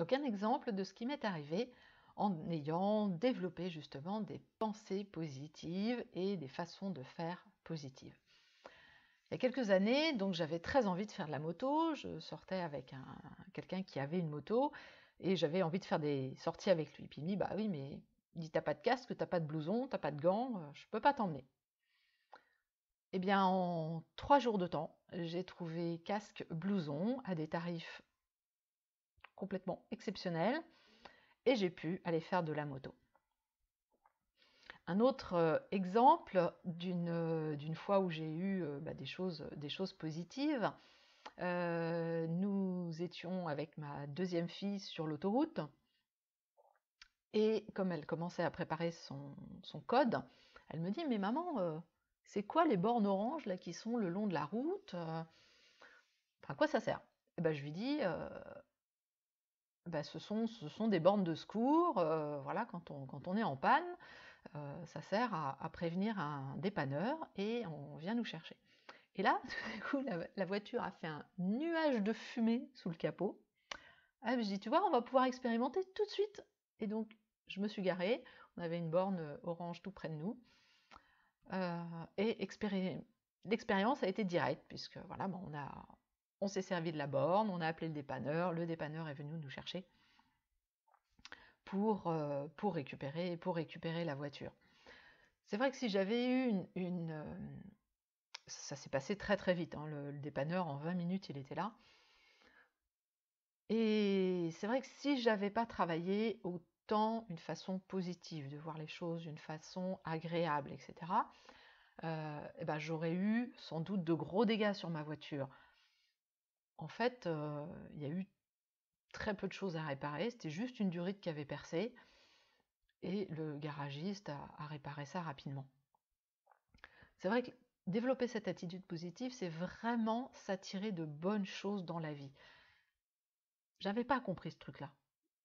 Donc un exemple de ce qui m'est arrivé en ayant développé justement des pensées positives et des façons de faire positives. Il y a quelques années, donc j'avais très envie de faire de la moto, je sortais avec un, quelqu'un qui avait une moto et j'avais envie de faire des sorties avec lui. Puis il me dit bah oui mais il dit t'as pas de casque, t'as pas de blouson, t'as pas de gants, euh, je peux pas t'emmener. Eh bien en trois jours de temps, j'ai trouvé casque blouson à des tarifs complètement exceptionnel et j'ai pu aller faire de la moto. Un autre euh, exemple euh, d'une fois où j'ai eu euh, bah, des, choses, des choses positives, nous étions avec ma deuxième fille sur l'autoroute et comme elle commençait à préparer son, code, elle me dit mais maman, c'est quoi les bornes oranges là qui sont le long de la route à quoi ça sert Et eh ben, je lui dis, bah, ce, sont, des bornes de secours, euh, voilà, quand on, est en panne, euh, ça sert à, prévenir un dépanneur et on vient nous chercher. Et là, coup, la, voiture a fait un nuage de fumée sous le capot. Ah, je dis, tu vois, on va pouvoir expérimenter tout de suite. Et donc, je me suis garée, on avait une borne euh, orange tout près de nous. et l'expérience a été directe, puisque voilà, on a on s'est servi de la borne, on a appelé le dépanneur, le dépanneur est venu nous chercher pour, euh, récupérer, pour récupérer la voiture. C'est vrai que si j'avais eu une... Euh, ça s'est passé très très vite, hein. le, dépanneur en 20 minutes il était là. Et c'est vrai que si j'avais pas travaillé autant une façon positive de voir les choses, d'une façon agréable, etc., euh, eh ben j'aurais eu sans doute de gros dégâts sur ma voiture en fait, il y a eu très peu de choses à réparer. C'était juste une durite qui avait percé. Et le garagiste a, réparé ça rapidement. C'est vrai que développer cette attitude positive, c'est vraiment s'attirer de bonnes choses dans la vie. J'avais pas compris ce truc-là.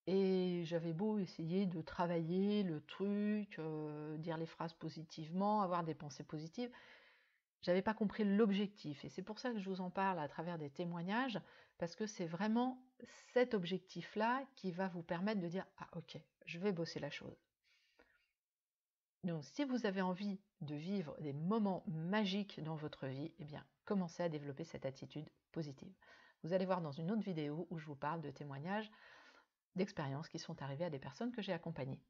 Et j'avais beau essayer de travailler le truc, dire les phrases positivement, avoir des pensées positives, j'avais pas compris l'objectif. Et c'est pour ça que je vous en parle à travers des témoignages, parce que c'est vraiment cet objectif-là qui va vous permettre de dire Ah, ok, je vais bosser la chose. Donc, si vous avez envie de vivre des moments magiques dans votre vie, eh bien, commencez à développer cette attitude positive. Vous allez voir dans une autre vidéo où je vous parle de témoignages d'expériences qui sont arrivées à des personnes que j'ai accompagnées.